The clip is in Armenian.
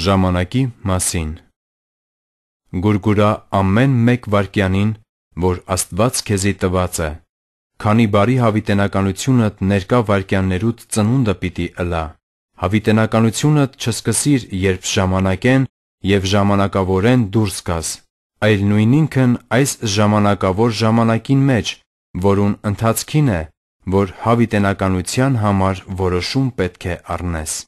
ժամանակի մասին։ Գուրգուրա ամեն մեկ վարքյանին, որ Աստված քեզի տված է, քանի բարի հավիտենականությունդ ներկա վարքյաններուց ծնունդը պիտի ըլա։ Հավիտենականությունդ չսկսիր, երբ ժամանակեն եւ ժամանակավորեն դուրս գաս, այլ նույն ինքն այս ժամանակավոր ժամանակին մեջ, որուն ընթացքին է, որ հավիտենականության համար որոշում պետք է առնես։